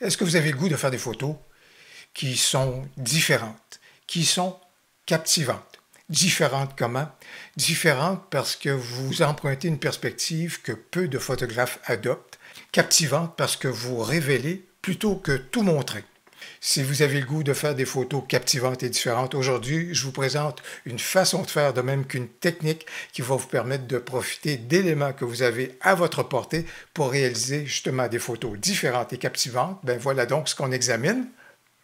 Est-ce que vous avez le goût de faire des photos qui sont différentes, qui sont captivantes? Différentes comment? Différentes parce que vous empruntez une perspective que peu de photographes adoptent, captivantes parce que vous révélez plutôt que tout montrer. Si vous avez le goût de faire des photos captivantes et différentes, aujourd'hui, je vous présente une façon de faire de même qu'une technique qui va vous permettre de profiter d'éléments que vous avez à votre portée pour réaliser justement des photos différentes et captivantes. Ben voilà donc ce qu'on examine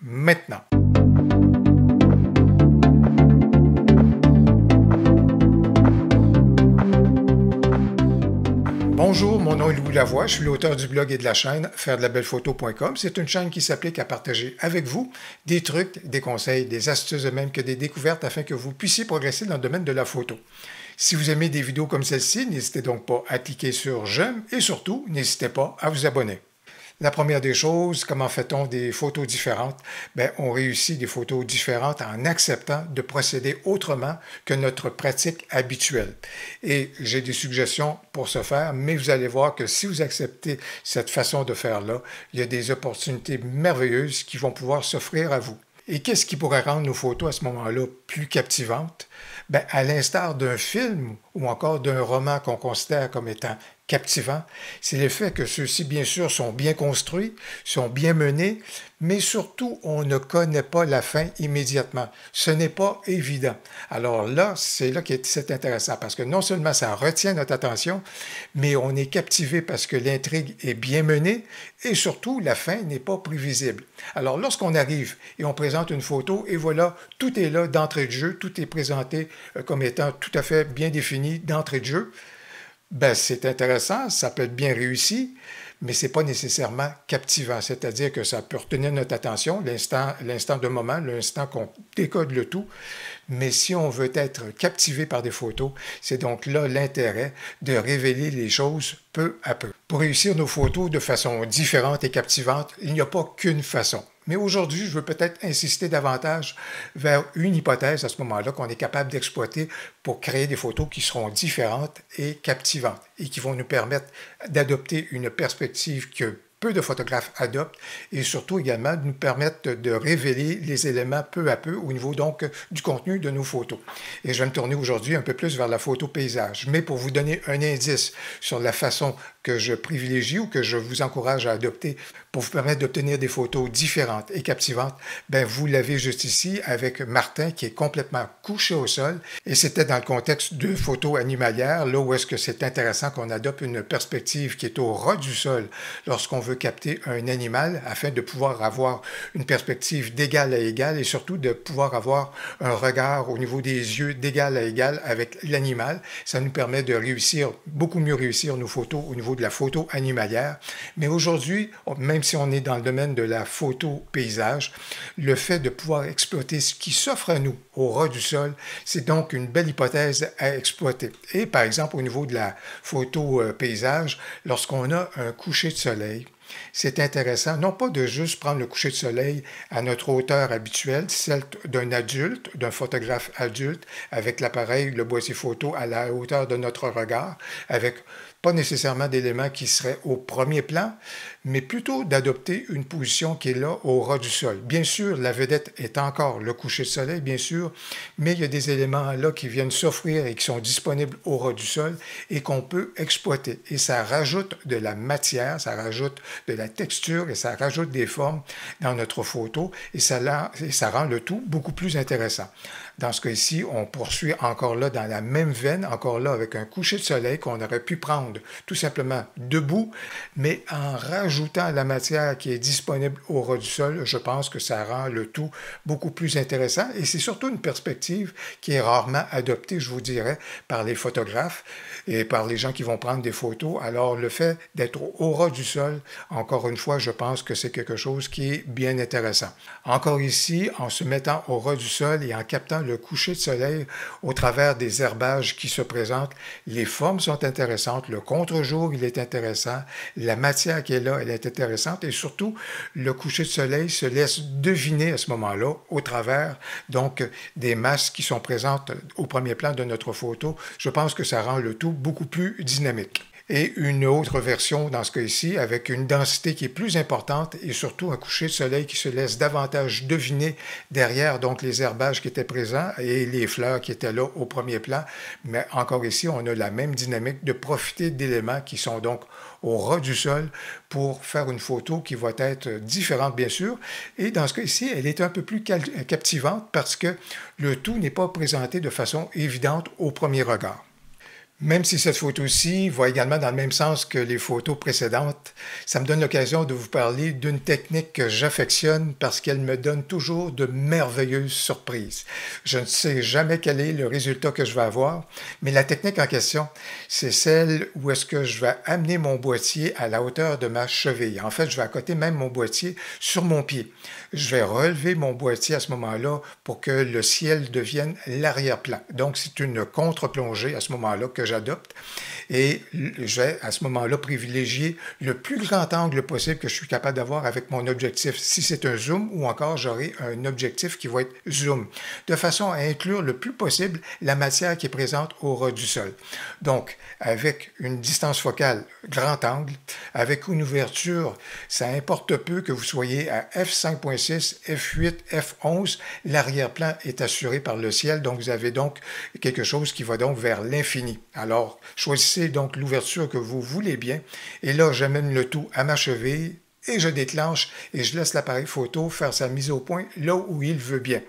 maintenant. Bonjour, mon nom est Louis Lavoie, je suis l'auteur du blog et de la chaîne faire de la belle photo.com. C'est une chaîne qui s'applique à partager avec vous des trucs, des conseils, des astuces, de même que des découvertes afin que vous puissiez progresser dans le domaine de la photo. Si vous aimez des vidéos comme celle-ci, n'hésitez donc pas à cliquer sur j'aime et surtout, n'hésitez pas à vous abonner. La première des choses, comment fait-on des photos différentes? Ben, on réussit des photos différentes en acceptant de procéder autrement que notre pratique habituelle. Et j'ai des suggestions pour ce faire, mais vous allez voir que si vous acceptez cette façon de faire-là, il y a des opportunités merveilleuses qui vont pouvoir s'offrir à vous. Et qu'est-ce qui pourrait rendre nos photos à ce moment-là plus captivantes? Ben, à l'instar d'un film ou encore d'un roman qu'on considère comme étant captivant, c'est le fait que ceux-ci, bien sûr, sont bien construits, sont bien menés, mais surtout, on ne connaît pas la fin immédiatement. Ce n'est pas évident. Alors là, c'est là que c'est intéressant, parce que non seulement ça retient notre attention, mais on est captivé parce que l'intrigue est bien menée, et surtout, la fin n'est pas prévisible. Alors lorsqu'on arrive et on présente une photo, et voilà, tout est là d'entrée de jeu, tout est présenté euh, comme étant tout à fait bien défini d'entrée de jeu, ben c'est intéressant, ça peut être bien réussi, mais c'est pas nécessairement captivant. C'est-à-dire que ça peut retenir notre attention, l'instant, l'instant de moment, l'instant qu'on décode le tout. Mais si on veut être captivé par des photos, c'est donc là l'intérêt de révéler les choses peu à peu. Pour réussir nos photos de façon différente et captivante, il n'y a pas qu'une façon. Mais aujourd'hui, je veux peut-être insister davantage vers une hypothèse à ce moment-là qu'on est capable d'exploiter pour créer des photos qui seront différentes et captivantes et qui vont nous permettre d'adopter une perspective que peu de photographes adoptent et surtout également nous permettent de révéler les éléments peu à peu au niveau donc du contenu de nos photos. Et je vais me tourner aujourd'hui un peu plus vers la photo paysage. Mais pour vous donner un indice sur la façon que je privilégie ou que je vous encourage à adopter pour vous permettre d'obtenir des photos différentes et captivantes, ben vous l'avez juste ici avec Martin qui est complètement couché au sol et c'était dans le contexte de photos animalières, là où est-ce que c'est intéressant qu'on adopte une perspective qui est au ras du sol lorsqu'on veut capter un animal afin de pouvoir avoir une perspective d'égal à égal et surtout de pouvoir avoir un regard au niveau des yeux d'égal à égal avec l'animal. Ça nous permet de réussir, beaucoup mieux réussir nos photos au niveau de la photo animalière. Mais aujourd'hui, même si on est dans le domaine de la photo-paysage, le fait de pouvoir exploiter ce qui s'offre à nous au ras du sol, c'est donc une belle hypothèse à exploiter. Et par exemple, au niveau de la photo-paysage, euh, lorsqu'on a un coucher de soleil, c'est intéressant, non pas de juste prendre le coucher de soleil à notre hauteur habituelle, celle d'un adulte, d'un photographe adulte, avec l'appareil, le boîtier photo à la hauteur de notre regard, avec pas nécessairement d'éléments qui seraient au premier plan, mais plutôt d'adopter une position qui est là au ras du sol. Bien sûr, la vedette est encore le coucher de soleil, bien sûr, mais il y a des éléments là qui viennent s'offrir et qui sont disponibles au ras du sol et qu'on peut exploiter. Et ça rajoute de la matière, ça rajoute de la texture et ça rajoute des formes dans notre photo et ça, ça rend le tout beaucoup plus intéressant. Dans ce cas-ci, on poursuit encore là dans la même veine, encore là avec un coucher de soleil qu'on aurait pu prendre tout simplement debout, mais en rajoutant ajoutant la matière qui est disponible au ras du sol, je pense que ça rend le tout beaucoup plus intéressant et c'est surtout une perspective qui est rarement adoptée, je vous dirais, par les photographes et par les gens qui vont prendre des photos. Alors le fait d'être au ras du sol, encore une fois, je pense que c'est quelque chose qui est bien intéressant. Encore ici, en se mettant au ras du sol et en captant le coucher de soleil au travers des herbages qui se présentent, les formes sont intéressantes, le contre-jour, il est intéressant, la matière qui est là elle est intéressante. Et surtout, le coucher de soleil se laisse deviner à ce moment-là au travers donc des masses qui sont présentes au premier plan de notre photo. Je pense que ça rend le tout beaucoup plus dynamique et une autre version dans ce cas-ci avec une densité qui est plus importante et surtout un coucher de soleil qui se laisse davantage deviner derrière donc les herbages qui étaient présents et les fleurs qui étaient là au premier plan. Mais encore ici, on a la même dynamique de profiter d'éléments qui sont donc au ras du sol pour faire une photo qui va être différente, bien sûr. Et dans ce cas-ci, elle est un peu plus captivante parce que le tout n'est pas présenté de façon évidente au premier regard. Même si cette photo-ci va également dans le même sens que les photos précédentes, ça me donne l'occasion de vous parler d'une technique que j'affectionne parce qu'elle me donne toujours de merveilleuses surprises. Je ne sais jamais quel est le résultat que je vais avoir, mais la technique en question, c'est celle où est-ce que je vais amener mon boîtier à la hauteur de ma cheville. En fait, je vais accoter même mon boîtier sur mon pied. Je vais relever mon boîtier à ce moment-là pour que le ciel devienne l'arrière-plan. Donc, c'est une contre-plongée à ce moment-là que j'adopte. Et je vais à ce moment-là privilégier le plus grand angle possible que je suis capable d'avoir avec mon objectif. Si c'est un zoom ou encore j'aurai un objectif qui va être zoom, de façon à inclure le plus possible la matière qui est présente au ras du sol. Donc, avec une distance focale grand angle, avec une ouverture, ça importe peu que vous soyez à f5.6, f8, f11, l'arrière-plan est assuré par le ciel, donc vous avez donc quelque chose qui va donc vers l'infini. Alors, choisissez donc l'ouverture que vous voulez bien. Et là, j'amène le tout à ma cheville et je déclenche et je laisse l'appareil photo faire sa mise au point là où il veut bien.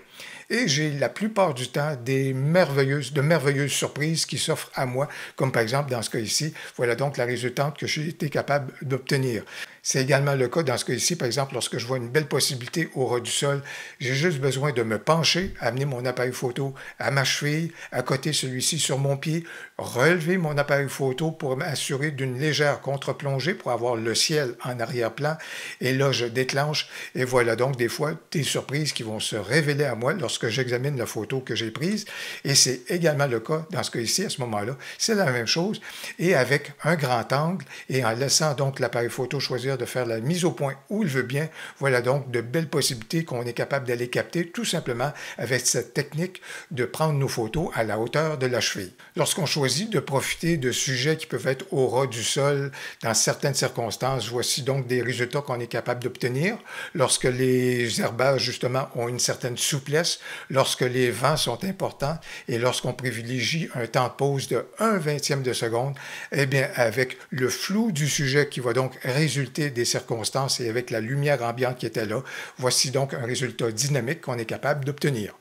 Et j'ai la plupart du temps des merveilleuses, de merveilleuses surprises qui s'offrent à moi, comme par exemple dans ce cas ici. Voilà donc la résultante que j'ai été capable d'obtenir. C'est également le cas dans ce cas ici par exemple, lorsque je vois une belle possibilité au ras du sol, j'ai juste besoin de me pencher, amener mon appareil photo à ma cheville, à côté celui-ci sur mon pied, relever mon appareil photo pour m'assurer d'une légère contre-plongée pour avoir le ciel en arrière-plan. Et là, je déclenche. Et voilà donc des fois des surprises qui vont se révéler à moi lorsque j'examine la photo que j'ai prise. Et c'est également le cas dans ce cas ici à ce moment-là. C'est la même chose. Et avec un grand angle et en laissant donc l'appareil photo choisir de faire la mise au point où il veut bien. Voilà donc de belles possibilités qu'on est capable d'aller capter tout simplement avec cette technique de prendre nos photos à la hauteur de la cheville. Lorsqu'on choisit de profiter de sujets qui peuvent être au ras du sol dans certaines circonstances, voici donc des résultats qu'on est capable d'obtenir. Lorsque les herbages, justement, ont une certaine souplesse, lorsque les vents sont importants et lorsqu'on privilégie un temps de pause de 1 vingtième de seconde, eh bien, avec le flou du sujet qui va donc résulter des circonstances et avec la lumière ambiante qui était là. Voici donc un résultat dynamique qu'on est capable d'obtenir.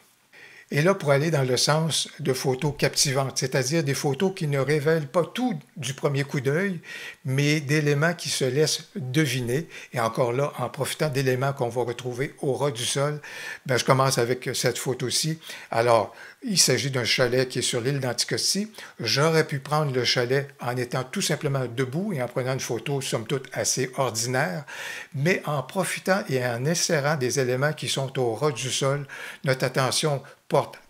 Et là, pour aller dans le sens de photos captivantes, c'est-à-dire des photos qui ne révèlent pas tout du premier coup d'œil, mais d'éléments qui se laissent deviner. Et encore là, en profitant d'éléments qu'on va retrouver au ras du sol, ben, je commence avec cette photo-ci. Alors, il s'agit d'un chalet qui est sur l'île d'Anticosti. J'aurais pu prendre le chalet en étant tout simplement debout et en prenant une photo, somme toute, assez ordinaire, mais en profitant et en insérant des éléments qui sont au ras du sol, notre attention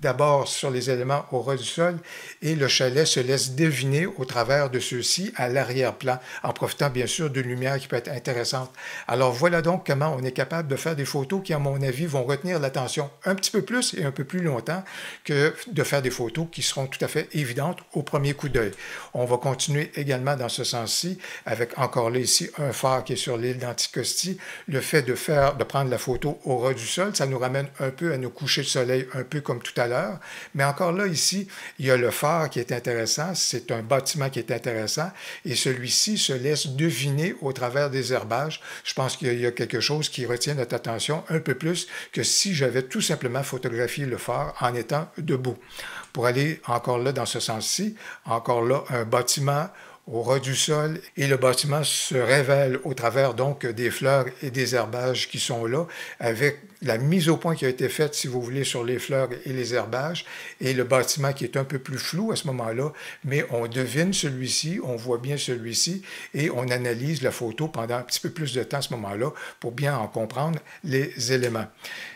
d'abord sur les éléments au ras du sol et le chalet se laisse deviner au travers de ceux-ci à l'arrière-plan, en profitant bien sûr de lumière qui peut être intéressante. Alors voilà donc comment on est capable de faire des photos qui, à mon avis, vont retenir l'attention un petit peu plus et un peu plus longtemps que de faire des photos qui seront tout à fait évidentes au premier coup d'œil. On va continuer également dans ce sens-ci avec encore là ici un phare qui est sur l'île d'Anticosti. Le fait de faire, de prendre la photo au ras du sol, ça nous ramène un peu à nos couchers de soleil, un peu comme comme tout à l'heure. Mais encore là, ici, il y a le phare qui est intéressant, c'est un bâtiment qui est intéressant, et celui-ci se laisse deviner au travers des herbages. Je pense qu'il y a quelque chose qui retient notre attention un peu plus que si j'avais tout simplement photographié le phare en étant debout. Pour aller encore là dans ce sens-ci, encore là, un bâtiment au ras du sol et le bâtiment se révèle au travers donc des fleurs et des herbages qui sont là avec la mise au point qui a été faite, si vous voulez, sur les fleurs et les herbages, et le bâtiment qui est un peu plus flou à ce moment-là, mais on devine celui-ci, on voit bien celui-ci, et on analyse la photo pendant un petit peu plus de temps à ce moment-là pour bien en comprendre les éléments.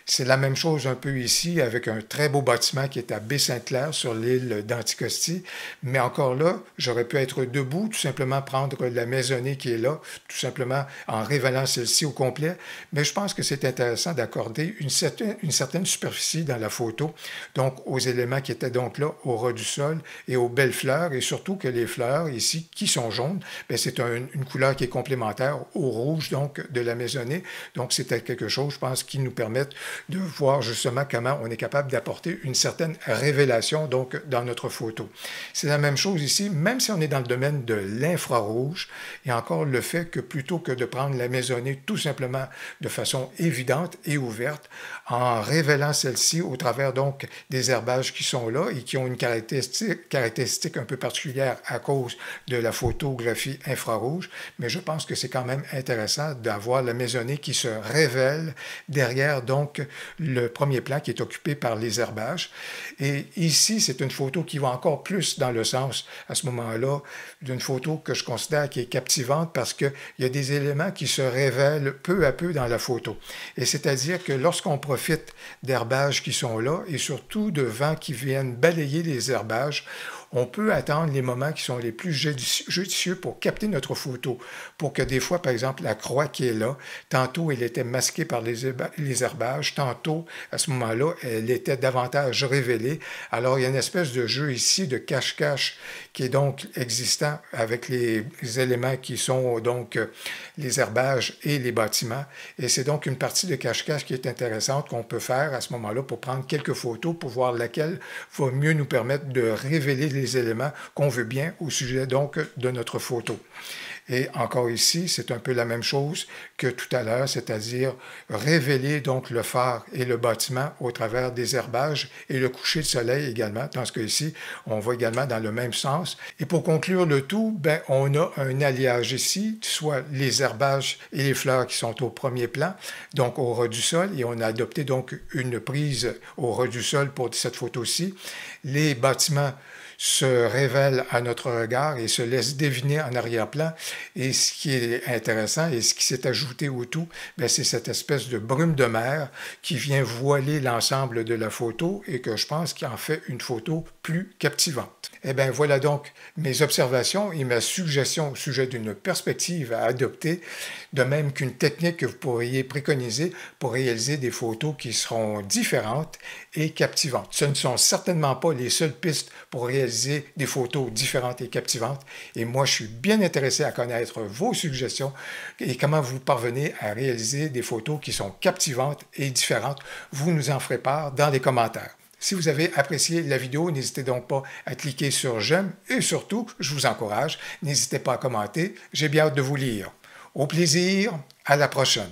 C'est la même chose un peu ici avec un très beau bâtiment qui est à baie saint claire sur l'île d'Anticosti. Mais encore là, j'aurais pu être debout, tout simplement prendre la maisonnée qui est là, tout simplement en révélant celle-ci au complet. Mais je pense que c'est intéressant d'accorder une certaine, une certaine, superficie dans la photo, donc aux éléments qui étaient donc là au ras du sol et aux belles fleurs, et surtout que les fleurs ici, qui sont jaunes, ben, c'est une couleur qui est complémentaire au rouge donc de la maisonnée. Donc c'était quelque chose, je pense, qui nous permet de voir justement comment on est capable d'apporter une certaine révélation donc dans notre photo. C'est la même chose ici, même si on est dans le domaine de l'infrarouge, et encore le fait que plutôt que de prendre la maisonnée tout simplement de façon évidente et ouverte, en révélant celle ci au travers donc des herbages qui sont là et qui ont une caractéristique, caractéristique un peu particulière à cause de la photographie infrarouge. Mais je pense que c'est quand même intéressant d'avoir la maisonnée qui se révèle derrière donc le premier plan qui est occupé par les herbages. Et ici, c'est une photo qui va encore plus dans le sens à ce moment-là d'une photo que je considère qui est captivante parce qu'il y a des éléments qui se révèlent peu à peu dans la photo. Et c'est-à-dire que lorsqu'on profite d'herbages qui sont là et surtout de vents qui viennent balayer les herbages, on peut attendre les moments qui sont les plus judicieux pour capter notre photo, pour que des fois, par exemple, la croix qui est là, tantôt elle était masquée par les, herbages, tantôt, à ce moment-là, elle était davantage révélée. Alors, il y a une espèce de jeu ici de cache-cache qui est donc existant avec les éléments qui sont donc les herbages et les bâtiments. Et c'est donc une partie de cache-cache qui est intéressante qu'on peut faire à ce moment-là pour prendre quelques photos pour voir laquelle va mieux nous permettre de révéler les éléments qu'on veut bien au sujet donc de notre photo. Et encore ici, c'est un peu la même chose que tout à l'heure, c'est-à-dire révéler donc le phare et le bâtiment au travers des herbages et le coucher de soleil également. Dans ce cas-ci, on va également dans le même sens. Et pour conclure le tout, ben, on a un alliage ici, soit les herbages et les fleurs qui sont au premier plan, donc au ras du sol, et on a adopté donc une prise au ras du sol pour cette photo-ci. Les bâtiments se révèle à notre regard et se laisse deviner en arrière-plan. Et ce qui est intéressant et ce qui s'est ajouté au tout, ben, c'est cette espèce de brume de mer qui vient voiler l'ensemble de la photo et que je pense qui en fait une photo plus captivante. Eh bien, voilà donc mes observations et ma suggestion au sujet d'une perspective à adopter, de même qu'une technique que vous pourriez préconiser pour réaliser des photos qui seront différentes et captivantes. Ce ne sont certainement pas les seules pistes pour réaliser des photos différentes et captivantes, et moi, je suis bien intéressé à connaître vos suggestions et comment vous parvenez à réaliser des photos qui sont captivantes et différentes. Vous nous en ferez part dans les commentaires. Si vous avez apprécié la vidéo, n'hésitez donc pas à cliquer sur j'aime et surtout, je vous encourage, n'hésitez pas à commenter, j'ai bien hâte de vous lire. Au plaisir, à la prochaine.